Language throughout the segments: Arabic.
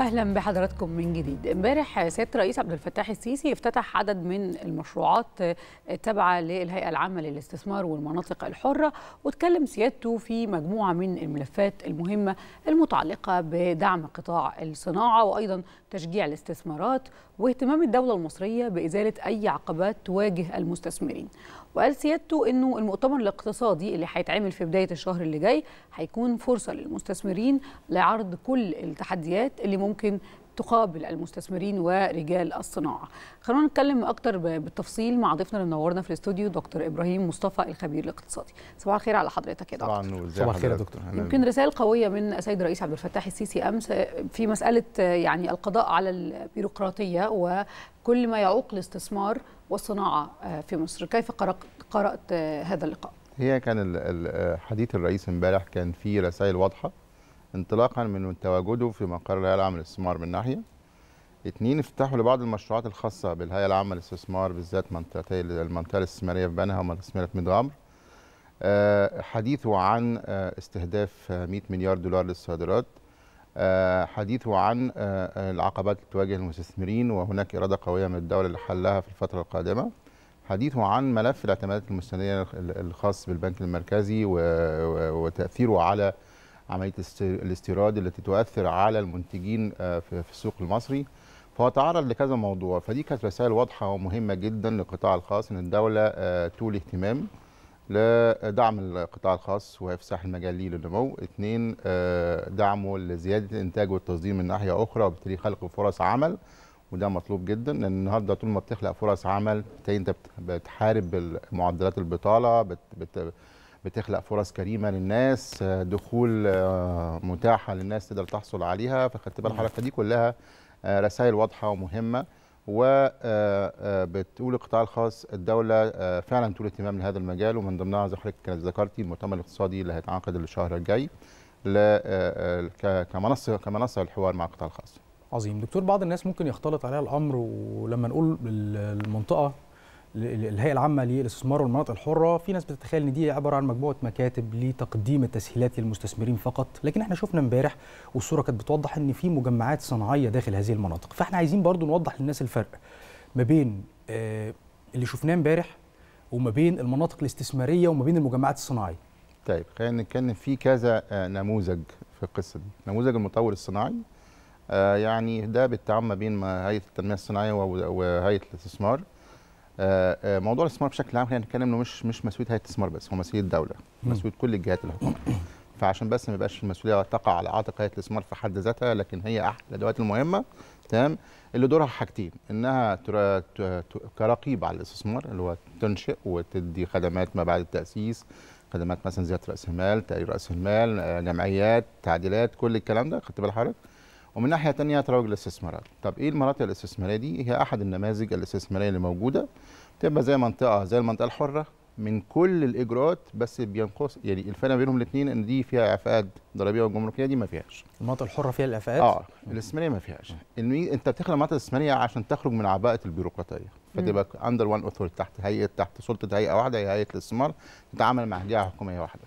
اهلا بحضراتكم من جديد امبارح سياده الرئيس عبد الفتاح السيسي افتتح عدد من المشروعات التابعه للهيئه العامه للاستثمار والمناطق الحره واتكلم سيادته في مجموعه من الملفات المهمه المتعلقه بدعم قطاع الصناعه وايضا تشجيع الاستثمارات واهتمام الدولة المصرية بإزالة أي عقبات تواجه المستثمرين وقال سيادته أنه المؤتمر الاقتصادي اللي هيتعمل في بداية الشهر اللي جاي هيكون فرصة للمستثمرين لعرض كل التحديات اللي ممكن تقابل المستثمرين ورجال الصناعه. خلونا نتكلم اكتر بالتفصيل مع ضيفنا اللي منورنا في الاستوديو دكتور ابراهيم مصطفى الخبير الاقتصادي. صباح الخير على حضرتك يا دكتور. صباح الخير يا دكتور. يمكن رساله قويه من السيد الرئيس عبد الفتاح السيسي امس آه، في مساله آه، يعني القضاء على البيروقراطيه وكل ما يعوق الاستثمار والصناعه آه، في مصر، كيف قرات هذا اللقاء؟ هي كان حديث الرئيس امبارح كان فيه رسائل واضحه انطلاقا من تواجده في مقر الهيئه العامه للاستثمار من ناحيه اثنين افتحوا لبعض المشروعات الخاصه بالهيئه العامه للاستثمار بالذات منطقتي المنطقه الاستثماريه في بنها الاستثماريه في ميت غمر آه، حديثه عن آه، استهداف 100 آه، مليار دولار للصادرات حديثه عن العقبات اللي تواجه المستثمرين وهناك إرادة قوية من الدولة لحلها في الفترة القادمة حديثه عن ملف الاعتمادات المستندية الخاص بالبنك المركزي وتأثيره على عمليه الاستيراد التي تؤثر على المنتجين آه، في السوق المصري فهو تعرض لكذا موضوع فدي كانت رسائل واضحه ومهمه جدا للقطاع الخاص ان الدوله آه، تولي اهتمام لدعم القطاع الخاص وافساح المجال ليه للنمو اثنين آه، دعمه لزياده الانتاج والتصدير من ناحيه اخرى وبالتالي خلق فرص عمل وده مطلوب جدا لان النهارده طول ما بتخلق فرص عمل انت بتحارب معدلات البطاله بت... بت... بتخلق فرص كريمه للناس دخول آه، متاحه للناس تقدر تحصل عليها فخدت بال حضرتك فدي نعم. كلها آه، رسائل واضحه ومهمه وبتقول آه، القطاع الخاص الدوله فعلا تولي اهتمام لهذا المجال ومن ضمنها زي حضرتك ذكرتي المؤتمر الاقتصادي اللي هيتعقد الشهر الجاي كمنصه كمنصه للحوار مع القطاع الخاص. عظيم دكتور بعض الناس ممكن يختلط عليها الامر ولما نقول المنطقه الهيئه العامه للاستثمار والمناطق الحره في ناس بتتخيل ان دي عباره عن مجموعه مكاتب لتقديم التسهيلات للمستثمرين فقط لكن احنا شفنا امبارح والصوره كانت بتوضح ان في مجمعات صناعيه داخل هذه المناطق فاحنا عايزين برضو نوضح للناس الفرق ما بين آه، اللي شفناه امبارح وما بين المناطق الاستثماريه وما بين المجمعات الصناعيه طيب خلينا نتكلم في كذا آه، نموذج في القصه دي نموذج المطور الصناعي آه، يعني ده بالتعامل ما بين هيئه التنميه الصناعيه وهيئه الاستثمار آه، آه، موضوع الاستثمار بشكل عام خلينا نتكلم انه مش مش مسؤوليه هيئه الاستثمار بس هو مسؤوليه الدوله مسؤوليه كل الجهات الحكوميه فعشان بس ما يبقاش المسؤوليه تقع على عاتق هيئه الاستثمار في حد ذاتها لكن هي احد الادوات المهمه تمام اللي دورها حاجتين انها كرقيب على الاستثمار اللي هو تنشئ وتدي خدمات ما بعد التاسيس خدمات مثلا زياده راس المال تقرير راس المال آه، جمعيات تعديلات كل الكلام ده خدت بال حضرتك ومن ناحيه ثانيه تروج للاستثمارات طب ايه المناطق الاستثماريه دي هي احد النماذج الاستثماريه اللي موجوده تبقى زي منطقه زي المنطقه الحره من كل الاجراءات بس بينقص يعني الفرق بينهم الاثنين ان دي فيها اعفاءات ضريبيه والجمركيه دي ما فيهاش المناطق الحره فيها الاعفاءات اه الاستثماريه ما فيهاش انت بتخلق المناطق الاستثماريه عشان تخرج من عباءه البيروقراطيه فتبقى اندر وان اوثورتي تحت هيئه تحت سلطه هيئه واحده هي هيئه الاستثمار تتعامل مع جهه حكوميه واحده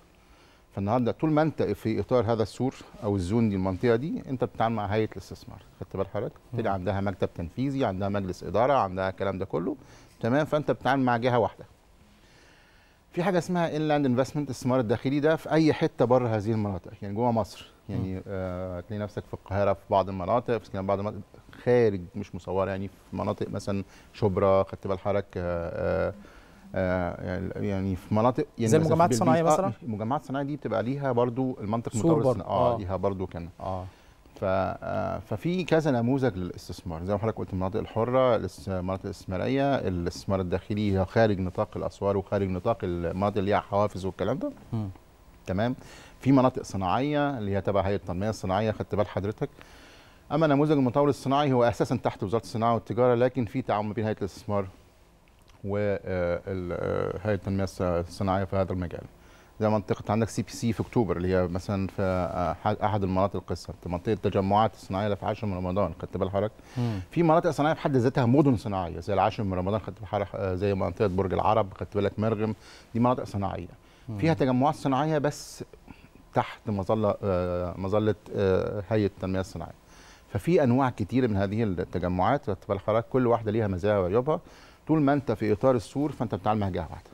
فالنهارده طول ما انت في اطار هذا السور او الزون دي المنطقه دي انت بتتعامل مع هيئه الاستثمار خدت بال حضرتك؟ تلاقي عندها مكتب تنفيذي عندها مجلس اداره عندها الكلام ده كله تمام فانت بتتعامل مع جهه واحده. في حاجه اسمها انلاند انفستمنت الاستثمار الداخلي ده في اي حته بره هذه المناطق يعني جوه مصر يعني آه نفسك في القاهره في بعض المناطق في بعض المناطق خارج مش مصوره يعني في مناطق مثلا شبرا خدت بال حضرتك آه آه آه، يعني, يعني في مناطق يعني زي المجمعات الصناعيه آه، مثلا المجمعات الصناعيه دي بتبقى ليها برضو المنطق متوسط آه،, اه ليها برضو كان اه ففي كذا نموذج للاستثمار زي ما حضرتك قلت المناطق الحره المناطق الاستثماريه الاستثمار الداخلي خارج نطاق الاسوار وخارج نطاق المناطق اللي هي حوافز والكلام ده م. تمام في مناطق صناعيه اللي هي تبع هيئه التنميه الصناعيه خدت بال حضرتك اما نموذج المطور الصناعي هو اساسا تحت وزاره الصناعه والتجاره لكن في تعاون بين هيئه الاستثمار وهيئه التنميه الصناعيه في هذا المجال زي منطقه عندك سي بي سي في اكتوبر اللي هي مثلا في احد المناطق القصه منطقه التجمعات الصناعيه اللي في 10 من رمضان خدت بال حضرتك في مناطق صناعيه في حد ذاتها مدن صناعيه زي العاشر من رمضان خدت بال آه، زي منطقه برج العرب خدت بالك مرغم دي مناطق صناعيه فيها تجمعات صناعيه بس تحت مظله آه، مظله آه، هيئه التنميه الصناعيه ففي انواع كتيره من هذه التجمعات خدت بال حضرتك كل واحده ليها مزايا وعيوبها طول ما انت في اطار السور فانت بتعلمها جهه واحده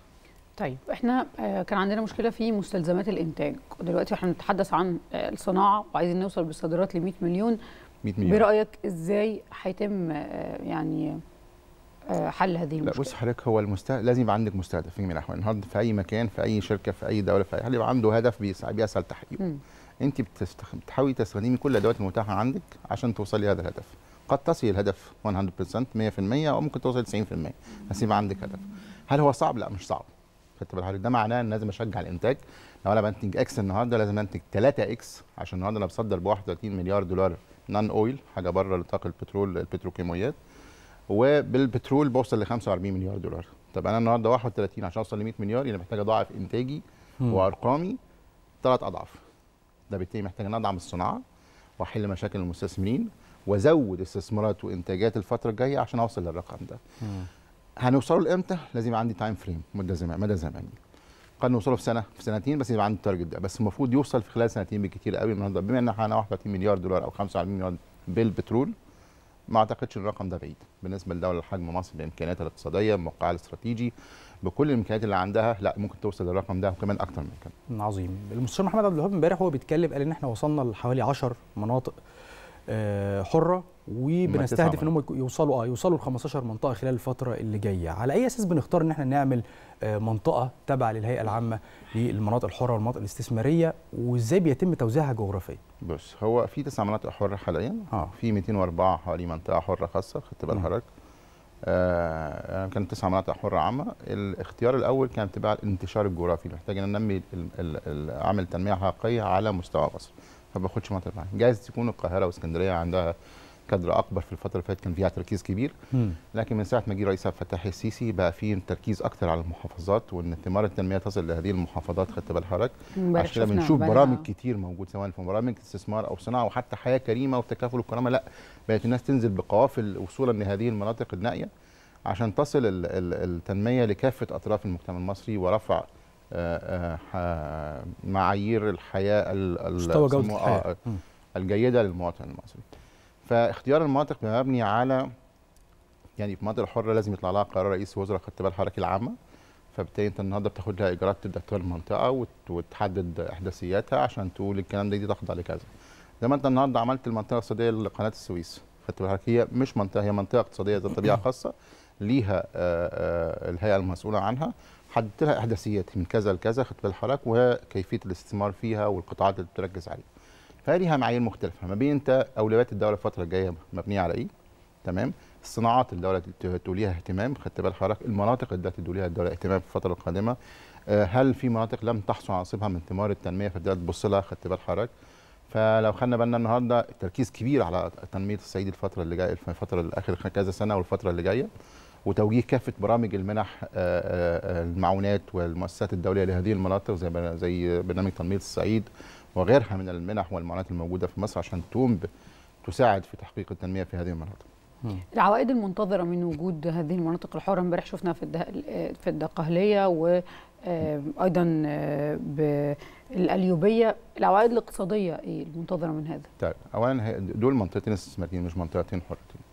طيب احنا آه، كان عندنا مشكله في مستلزمات الانتاج ودلوقتي احنا بنتحدث عن آه، الصناعه وعايزين نوصل بالصادرات ل 100 مليون 100 مليون برايك ازاي هيتم آه، يعني حل هذه المشكله لا بص حضرتك هو المستهدف لازم يبقى عندك مستهدف في من الاحوال النهارده في اي مكان في اي شركه في اي دوله في اي حد يبقى عنده هدف بيسعى لتحقيقه انت بتحاولي تستخدمي كل الادوات المتاحه عندك عشان توصلي لهذا الهدف قد تصل الهدف 100% 100% او ممكن توصل 90% بس يبقى عندك هدف هل هو صعب لا مش صعب خدت بالك ده معناه ان لازم اشجع الانتاج لو انا بنتج اكس النهارده لازم انتج 3 اكس عشان النهارده انا بصدر ب 31 مليار دولار نان اويل حاجه بره نطاق البترول البتروكيماويات وبالبترول بوصل ل 45 مليار دولار طب انا النهارده 31 عشان اوصل ل 100 مليار يعني محتاج اضاعف انتاجي وارقامي ثلاث اضعاف ده بالتالي محتاج ان ادعم الصناعه واحل مشاكل المستثمرين وازود استثمارات وانتاجات الفتره الجايه عشان اوصل للرقم ده هنوصله لامتى لازم يبقى عندي تايم فريم مده زمان مدى زماني قد نوصله في سنه في سنتين بس يبقى عندي التارجت ده بس المفروض يوصل في خلال سنتين بالكتير قوي النهارده بما ان احنا 31 مليار دولار او 25 مليار بالبترول ما اعتقدش الرقم ده بعيد بالنسبه لدوله حجم مصر بامكانياتها الاقتصاديه موقعها الاستراتيجي بكل الامكانيات اللي عندها لا ممكن توصل للرقم ده وكمان اكتر من كده. عظيم، المستشار محمد عبد الوهاب امبارح هو بيتكلم قال ان احنا وصلنا لحوالي 10 مناطق آه، حره وبنستهدف ان هم يوصلوا اه يوصلوا ل 15 منطقه خلال الفتره اللي جايه على اي اساس بنختار ان احنا نعمل آه، منطقه تابعه للهيئه العامه للمناطق الحره والمناطق الاستثماريه وازاي بيتم توزيعها جغرافيا بص هو في تسع مناطق حره حاليا آه. في 204 حوالي منطقه حره خاصه خدت بال حضرتك آه،, آه كان تسع مناطق حره عامه الاختيار الاول كان تبع الانتشار الجغرافي محتاج ان ننمي اعمل تنميه حقيقيه على مستوى مصر ما باخدش مناطق معينه جايز تكون القاهره واسكندريه عندها كادر اكبر في الفتره اللي فاتت كان فيها تركيز كبير لكن من ساعه ما جه رئيس عبد الفتاح السيسي بقى في تركيز اكتر على المحافظات وان ثمار التنميه تصل لهذه المحافظات خدت بال حضرتك عشان كده بنشوف برامج كتير موجود سواء في برامج استثمار او صناعه وحتى حياه كريمه وتكافل وكرامه لا بقت الناس تنزل بقوافل وصولا لهذه المناطق النائيه عشان تصل التنميه لكافه اطراف المجتمع المصري ورفع آه، آه، معايير الحياه مستوى جوده الحياه آه، الجيده للمواطن المصري فاختيار المناطق مبني على يعني في مناطق الحره لازم يطلع لها قرار رئيس وزراء خدت بال حضرتك العامه فبالتالي انت النهارده بتاخد لها اجراءات تبدا تختار المنطقه وتحدد احداثياتها عشان تقول الكلام ده دي تخضع لكذا زي ما انت النهارده عملت المنطقه الاقتصاديه لقناه السويس خدت بالك هي مش منطقه هي منطقه اقتصاديه ذات طبيعه خاصه ليها الهيئه المسؤوله عنها حددت لها احداثيات من كذا لكذا خدت بال حضرتك وكيفيه الاستثمار فيها والقطاعات اللي بتركز عليها فليها معايير مختلفه ما بين انت اولويات الدوله الفتره الجايه مبنيه على ايه تمام الصناعات الدوله توليها اهتمام خدت بال حضرتك المناطق اللي توليها الدوله اهتمام في الفتره القادمه آه، هل في مناطق لم تحصل على نصيبها من ثمار التنميه فالدوله تبص لها خدت بال حضرتك فلو خدنا بالنا النهارده التركيز كبير على تنميه الصعيد الفتره اللي جايه الفتره اخر كذا سنه والفتره اللي جايه وتوجيه كافه برامج المنح آه، آه، آه، المعونات والمؤسسات الدوليه لهذه المناطق زي زي برنامج تنميه الصعيد وغيرها من المنح والمعونات الموجوده في مصر عشان تقوم تساعد في تحقيق التنميه في هذه المناطق. العوائد المنتظره من وجود هذه المناطق الحره امبارح شفنا في في الدقهليه وايضا بالاليوبيه العوائد الاقتصاديه ايه المنتظره من هذا؟ طيب اولا دول منطقتين استثماريين مش منطقتين حرتين.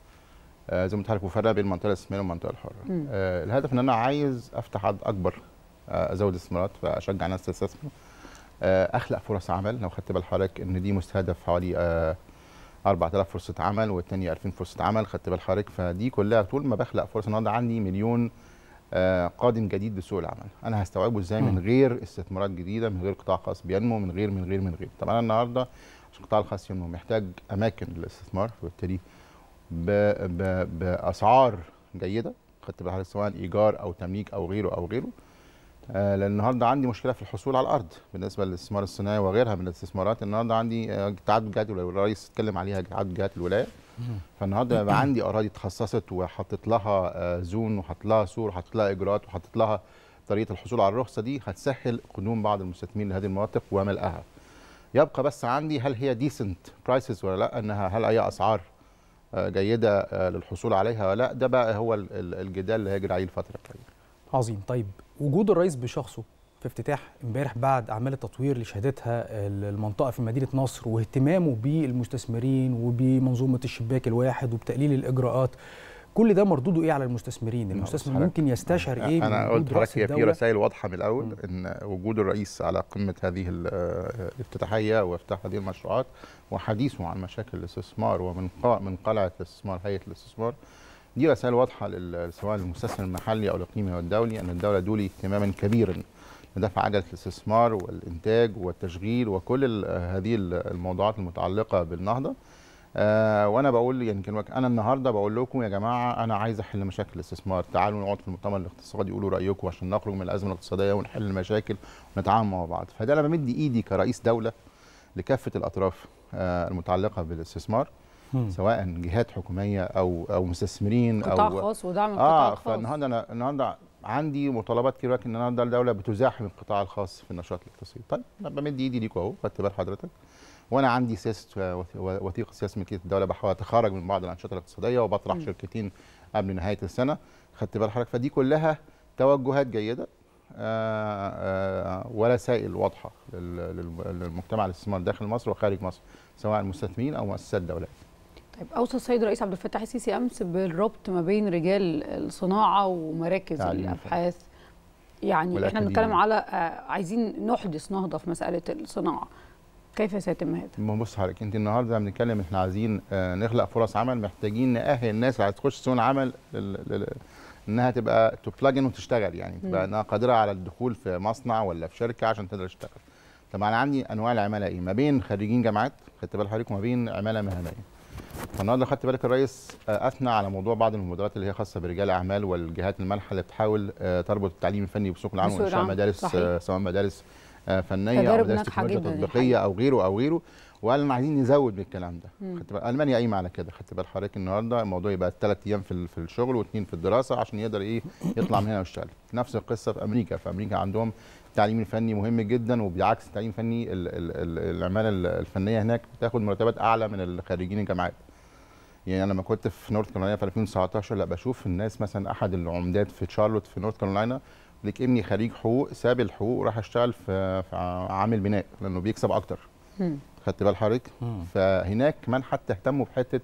آه، زي ما انت عارف وفرق بين المنطقه الاستثماريه والمنطقه الحره. آه، الهدف ان انا عايز افتح عدد اكبر آه، ازود استثمارات فاشجع ناس تستثمر اخلق فرص عمل لو خدت بال حضرتك ان دي مستهدف حوالي 4000 فرصه عمل والثانيه 2000 فرصه عمل خدت بال حضرتك فدي كلها طول ما بخلق فرص النهارده عندي مليون قادم جديد لسوق العمل انا هستوعبه ازاي من غير استثمارات جديده من غير قطاع خاص بينمو من غير من غير من غير طبعا انا النهارده عشان القطاع الخاص ينمو محتاج اماكن للاستثمار فبالتالي ب ب باسعار جيده خدت بالك سواء ايجار او تمليك او غيره او غيره آه لان النهارده عندي مشكله في الحصول على الارض بالنسبه للاستثمار الصناعي وغيرها من الاستثمارات النهارده عندي آه، تعدد جهات الولايه والرئيس اتكلم عليها تعدد جهات الولايه فالنهارده بقى عندي اراضي اتخصصت وحطيت لها آه زون وحطيت لها سور وحطيت لها اجراءات وحطيت لها طريقه الحصول على الرخصه دي هتسهل قدوم بعض المستثمرين لهذه المناطق وملئها يبقى بس عندي هل هي ديسنت برايسز ولا لا انها هل هي اسعار آه، جيده آه، للحصول عليها ولا ده بقى هو الجدال اللي هيجري عليه الفتره الجايه عظيم طيب وجود الرئيس بشخصه في افتتاح امبارح بعد اعمال التطوير اللي شهدتها المنطقه في مدينه نصر واهتمامه بالمستثمرين وبمنظومه الشباك الواحد وبتقليل الاجراءات كل ده مردوده ايه على المستثمرين المستثمر ممكن يستشعر ايه انا قلت لك هي في رسائل واضحه من الاول م. ان وجود الرئيس على قمه هذه آه، الافتتاحيه وافتتاح هذه المشروعات وحديثه عن مشاكل الاستثمار ومن من قلعه الاستثمار هيئه الاستثمار دي رسائل واضحه سواء للمستثمر المحلي او الاقليمي او الدولي ان الدوله دولي اهتماما كبيرا لدفع عجله الاستثمار والانتاج والتشغيل وكل هذه الموضوعات المتعلقه بالنهضه آه وانا بقول يمكن يعني انا النهارده بقول لكم يا جماعه انا عايز احل مشاكل الاستثمار تعالوا نقعد في المؤتمر الاقتصادي يقولوا رايكم عشان نخرج من الازمه الاقتصاديه ونحل المشاكل ونتعامل مع بعض فده انا بمد ايدي كرئيس دوله لكافه الاطراف آه المتعلقه بالاستثمار سواء جهات حكوميه او او مستثمرين او قطاع خاص ودعم القطاع آه الخاص فالنهارده انا النهارده عندي مطالبات كتير ان النهارده الدوله بتزاحم القطاع الخاص في النشاط الاقتصادي طيب انا بمد ايدي ليكم اهو خدت بال حضرتك وانا عندي سياسه وثيقه سياسه ملكيه الدوله بحاول اتخرج من بعض الانشطه الاقتصاديه وبطرح م. شركتين قبل نهايه السنه خدت بال حضرتك فدي كلها توجهات جيده آه، آه، ورسائل واضحه للمجتمع الاستثمار داخل مصر وخارج مصر سواء المستثمرين او مؤسسات الدوله طيب اوصى السيد الرئيس عبد الفتاح السيسي امس بالربط ما بين رجال الصناعه ومراكز الابحاث يعني احنا بنتكلم على آه، عايزين نحدث نهضه في مساله الصناعه كيف سيتم هذا؟ ما بص حضرتك انت النهارده بنتكلم احنا عايزين آه، نخلق فرص عمل محتاجين نأهل الناس اللي هتخش سوق العمل انها تبقى تبلجن وتشتغل يعني تبقى انها قادره على الدخول في مصنع ولا في شركه عشان تقدر تشتغل. طبعا عندي انواع العماله ايه؟ ما بين خريجين جامعات خدت بال حضرتك وما بين عماله مهنيه. فالنهارده خدت بالك الرئيس آه، اثنى على موضوع بعض المبادرات اللي هي خاصه برجال الاعمال والجهات المالحه اللي بتحاول آه، تربط التعليم الفني بسوق العمل وانشاء مدارس سواء مدارس آه، فنيه او دراسه تكنولوجيا تطبيقيه او غيره او غيره وقال انا عايزين نزود بالكلام الكلام ده خدت بقى المانيا قايمه على كده خدت بال حضرتك النهارده الموضوع يبقى ثلاث ايام في في الشغل واثنين في الدراسه عشان يقدر ايه يطلع من هنا ويشتغل نفس القصه في امريكا في امريكا عندهم التعليم الفني مهم جدا وبعكس التعليم الفني العماله الفنيه هناك بتاخد مرتبات اعلى من الخريجين الجامعات يعني انا لما كنت في نورث كارولينا في 2019 لا بشوف الناس مثلا احد العمدات في شارلوت في نورث كارولينا لك ابني خريج حقوق ساب الحقوق وراح اشتغل في, في عامل بناء لانه بيكسب اكتر خدت بال حضرتك فهناك كمان حتى اهتموا بحته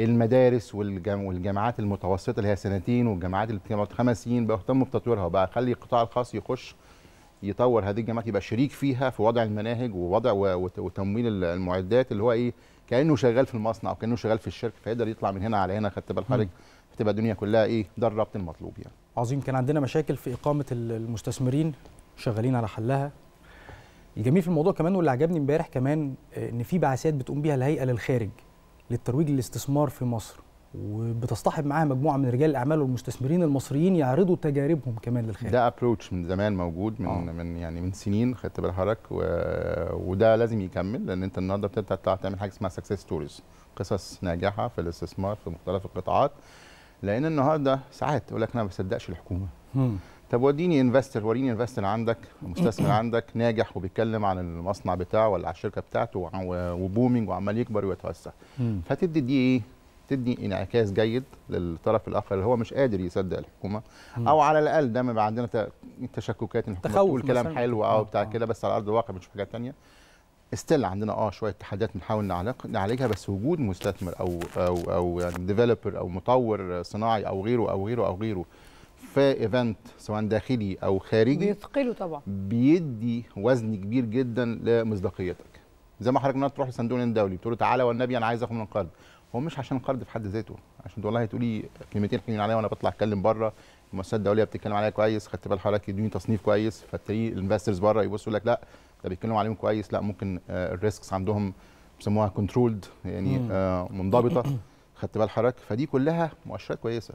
المدارس والجام والجامعات المتوسطه اللي هي سنتين والجامعات اللي بتبقى خمس سنين بقى اهتموا بتطويرها بقى خلي القطاع الخاص يخش يطور هذه الجامعات يبقى شريك فيها في وضع المناهج ووضع وتمويل المعدات اللي هو ايه كانه شغال في المصنع او كانه شغال في الشركه فيقدر يطلع من هنا على هنا خدت بال حضرتك فتبقى الدنيا كلها ايه ده الربط المطلوب يعني عظيم كان عندنا مشاكل في اقامه المستثمرين شغالين على حلها الجميل في الموضوع كمان واللي عجبني امبارح كمان آه، ان في بعثات بتقوم بيها الهيئه للخارج للترويج للاستثمار في مصر وبتصطحب معاها مجموعه من رجال الاعمال والمستثمرين المصريين يعرضوا تجاربهم كمان للخارج ده ابروتش من زمان موجود من آه. من يعني من سنين خدت بال حضرتك و... وده لازم يكمل لان انت النهارده بتطلع تعمل حاجه اسمها سكسس ستوريز قصص ناجحه في الاستثمار في مختلف القطاعات لان النهارده ساعات يقول لك انا ما بصدقش الحكومه طب وديني انفستر وريني انفستر عندك مستثمر عندك ناجح وبيتكلم عن المصنع بتاعه ولا على الشركه بتاعته وبومينج وعمال يكبر ويتوسع فتدي دي ايه تدي انعكاس جيد للطرف الاخر اللي هو مش قادر يصدق الحكومه مم. او على الاقل ده ما عندنا تشككات ان الحكومه تقول كلام حلو او آه. بتاع كده بس على ارض الواقع بنشوف حاجات ثانيه استيل عندنا اه شويه تحديات بنحاول نعالجها بس وجود مستثمر او او او يعني ديفلوبر او مطور صناعي او غيره او غيره او غيره في ايفنت سواء داخلي او خارجي بيثقله طبعا بيدي وزن كبير جدا لمصداقيتك زي ما حضرتك النهارده تروح لصندوق النقد الدولي بتقول له تعالى والنبي انا عايز اخد من قرض هو مش عشان قرض في حد ذاته عشان والله تقولي كلمتين حلوين عليا وانا بطلع اتكلم بره المؤسسات الدوليه بتتكلم عليا كويس خدت بال حضرتك يدوني تصنيف كويس فالتاني الانفسترز بره يبصوا لك لا ده بيتكلموا عليهم كويس لا ممكن آه، الريسكس عندهم بيسموها كنترولد يعني آه، منضبطه خدت بال حضرتك فدي كلها مؤشرات كويسه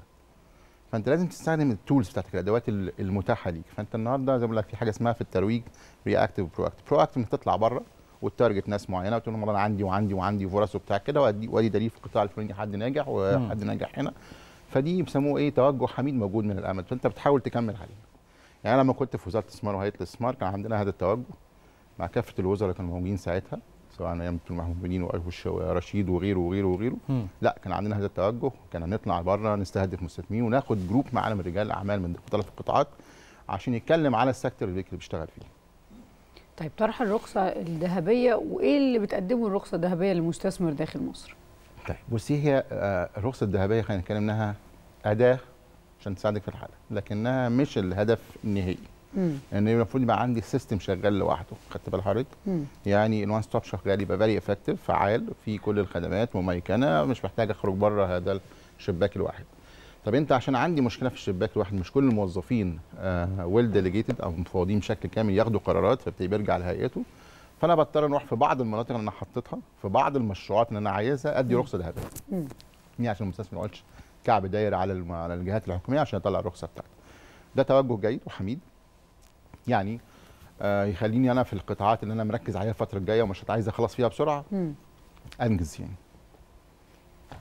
فانت لازم تستخدم التولز بتاعتك الادوات المتاحه ليك فانت النهارده زي ما بقول لك في حاجه اسمها في الترويج رياكتيف برو اكتيف برو اكتيف انك تطلع بره وتارجت ناس معينه وتقول لهم والله انا عندي وعندي وعندي فرص وبتاع كده وادي وادي دليل في القطاع الفلاني حد ناجح وحد ناجح هنا فدي بيسموه ايه توجه حميد موجود من الامل فانت بتحاول تكمل عليه يعني لما كنت في وزاره الاستثمار وهيئه الاستثمار كان عندنا هذا التوجه مع كافه الوزراء اللي كانوا موجودين ساعتها سواء ايام محمود بنين ورشيد وغيره وغيره وغيره لا كان عندنا هذا التوجه كان هنطلع بره نستهدف مستثمرين وناخد جروب مع عالم رجال الاعمال من مختلف القطاعات عشان يتكلم على السيكتور اللي بيشتغل فيه طيب طرح الرخصه الذهبيه وايه اللي بتقدمه الرخصه الذهبيه للمستثمر داخل مصر طيب بصي هي آه، الرخصه الذهبيه خلينا نتكلم انها اداه عشان تساعدك في الحاله لكنها مش الهدف النهائي ان يعني المفروض يبقى عندي سيستم شغال لوحده خدت بال حضرتك يعني الوان ستوب شغال يبقى فيري افكتيف فعال في كل الخدمات مميكنه مش محتاج اخرج بره هذا الشباك الواحد طب انت عشان عندي مشكله في الشباك الواحد مش كل الموظفين ويل آه، ديليجيتد او مفوضين بشكل كامل ياخدوا قرارات فبيرجع لهيئته فانا بضطر اروح في بعض المناطق اللي انا حطيتها في بعض المشروعات اللي انا عايزها ادي رخصه ذهبيه يعني عشان المستثمر ما يقعدش كعب داير على على الجهات الحكوميه عشان يطلع الرخصه بتاعته ده توجه جيد وحميد يعني آه يخليني انا في القطاعات اللي انا مركز عليها الفتره الجايه ومش عايز اخلص فيها بسرعه مم. انجز يعني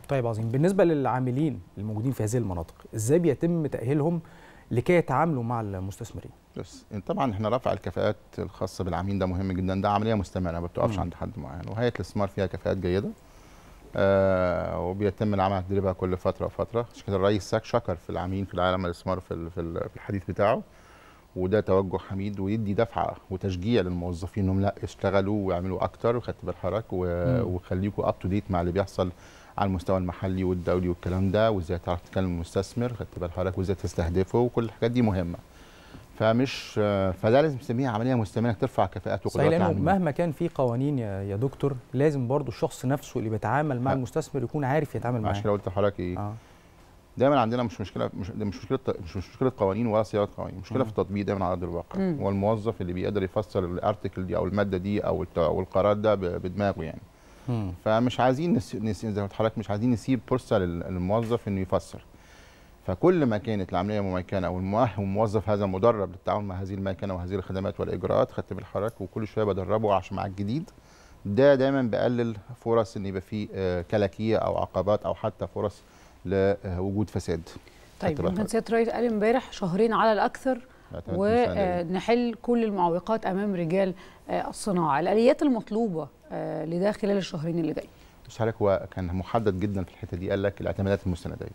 طيب عظيم بالنسبه للعاملين الموجودين في هذه المناطق ازاي بيتم تاهيلهم لكي يتعاملوا مع المستثمرين بس طبعا احنا رفع الكفاءات الخاصه بالعميل ده مهم جدا ده عمليه مستمره ما بتقفش عند حد معين وهيئه الاستثمار فيها كفاءات جيده آه وبيتم العمل على تدريبها كل فتره وفتره عشان كده الرئيس ساك شكر في العميل في العالم الاستثمار في في الحديث بتاعه وده توجه حميد ويدي دفعه وتشجيع للموظفين انهم لا اشتغلوا واعملوا اكتر وخدت بالحرك وخليكوا اب تو ديت مع اللي بيحصل على المستوى المحلي والدولي والكلام ده وازاي تعرف تكلم المستثمر خدت بالحرك وازاي تستهدفه وكل الحاجات دي مهمه فمش فده لازم تسميها عمليه مستمره انك ترفع كفاءات وقدرات صحيح لانه مهما كان في قوانين يا, دكتور لازم برضو الشخص نفسه اللي بيتعامل مع المستثمر يكون عارف يتعامل معاه عشان قلت لحضرتك ايه آه. دايما عندنا مش مشكله مش, مش مشكله مش مشكله قوانين ولا صياغه قوانين مشكله في التطبيق دايما على ارض الواقع هو الموظف اللي بيقدر يفسر الارتكل دي او الماده دي او او القرار ده بدماغه يعني فمش عايزين نس... نس... زي ما حضرتك مش عايزين نسيب فرصه للموظف انه يفسر فكل ما كانت العمليه ممكنه والموظف هذا مدرب للتعامل مع هذه المكنه وهذه الخدمات والاجراءات خدت بالحركة وكل شويه بدربه عشان مع الجديد ده دايما بقلل فرص ان يبقى في آه، كلاكيه او عقبات او حتى فرص لوجود فساد طيب ممكن سياده الرئيس قال امبارح شهرين على الاكثر ونحل كل المعوقات امام رجال آه، الصناعه الاليات المطلوبه آه، لده خلال الشهرين اللي جايين بس حضرتك هو كان محدد جدا في الحته دي قال لك الاعتمادات المستنديه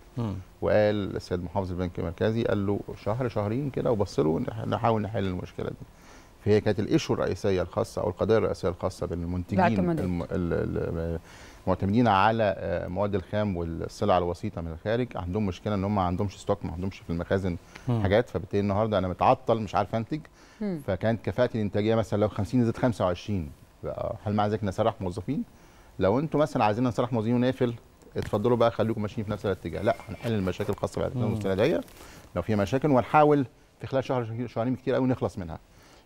وقال السيد محافظ البنك المركزي قال له شهر شهرين كده وبص له نحاول نحل المشكله دي فهي كانت الايشو الرئيسيه الخاصه او القضيه الرئيسيه الخاصه بالمنتجين المعتمدين على آه، مواد الخام والسلع الوسيطه من الخارج عندهم مشكله ان هم ما عندهمش ستوك ما عندهمش في المخازن م. حاجات فبالتالي النهارده انا متعطل مش عارف انتج م. فكانت كفاءتي الانتاجيه مثلا لو 50 زاد 25 هل مع ذلك نسرح موظفين؟ لو انتم مثلا عايزين نسرح موظفين ونقفل اتفضلوا بقى خليكم ماشيين في نفس الاتجاه لا هنحل المشاكل الخاصه بالعلاقات المستنديه لو في مشاكل ونحاول في خلال شهر شهرين كتير قوي نخلص منها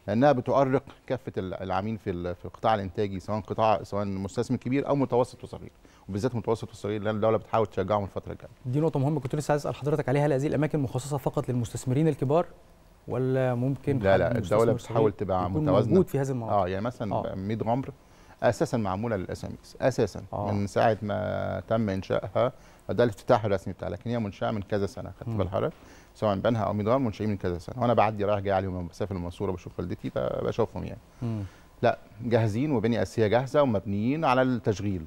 لانها بتؤرق كافه العاملين في في القطاع الانتاجي سواء قطاع سواء مستثمر كبير او متوسط وصغير وبالذات متوسط وصغير لان الدوله بتحاول تشجعهم الفتره الجايه. دي نقطه مهمه كنت لسه عايز اسال حضرتك عليها هل هذه الاماكن مخصصه فقط للمستثمرين الكبار ولا ممكن لا لا الدوله بتحاول تبقى متوازنه موجود في هذه المواقع اه يعني مثلا آه. ميد غمر اساسا معموله للاس ام اساسا آه. من ساعه ما تم انشائها ده الافتتاح الرسمي بتاعها لكن هي منشاه من كذا سنه خدت بالحضرتك سواء بنها او ميدان منشئين من كذا سنه وانا بعدي رايح جاي عليهم بسافر المنصوره بشوف والدتي بشوفهم يعني لا جاهزين وبني اساسيه جاهزه ومبنيين على التشغيل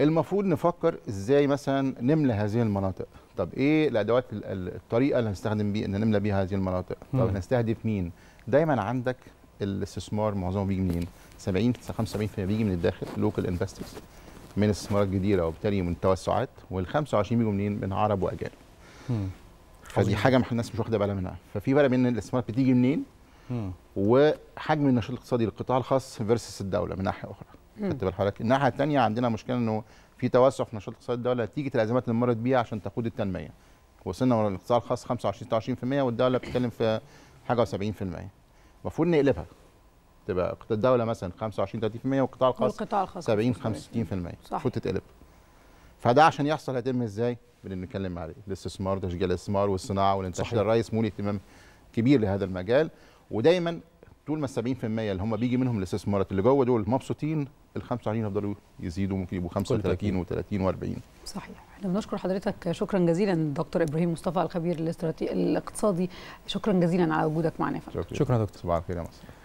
المفروض نفكر ازاي مثلا نملى هذه المناطق طب ايه الادوات الطريقه اللي هنستخدم بيها ان نملى بيها هذه المناطق طب مم. هنستهدف مين دايما عندك الاستثمار معظمه بيجي منين 70 75% بيجي من الداخل لوكال انفسترز من استثمارات جديده وبالتالي من التوسعات وال 25 بيجوا منين من عرب واجانب فدي حاجه الناس مش واخده بالها منها ففي فرق بين الاستثمارات بتيجي منين وحجم النشاط الاقتصادي للقطاع الخاص فيرسس الدوله من ناحيه اخرى خدت بال حضرتك الناحيه الثانيه عندنا مشكله انه في توسع في نشاط اقتصاد الدوله نتيجه الازمات اللي مرت بيها عشان تقود التنميه وصلنا ورا القطاع الخاص 25 26% والدوله بتتكلم في حاجه و70% المفروض نقلبها تبقى الدوله مثلا 25 30% والقطاع الخاص والقطاع الخاص 70 65% المفروض تتقلب فده عشان يحصل هيتم ازاي؟ بنتكلم عليه الاستثمار وتشجيع الاستثمار والصناعه والانتاج الرئيس مولي اهتمام كبير لهذا المجال ودايما طول ما 70% اللي هم بيجي منهم الاستثمارات اللي جوه دول مبسوطين ال 25 هيفضلوا يزيدوا ممكن يبقوا 35 و30 و40 صحيح احنا بنشكر حضرتك شكرا جزيلا دكتور ابراهيم مصطفى الخبير الاستراتيجي الاقتصادي شكرا جزيلا على وجودك معنا شكرا, شكرا دكتور صباح الخير يا مصر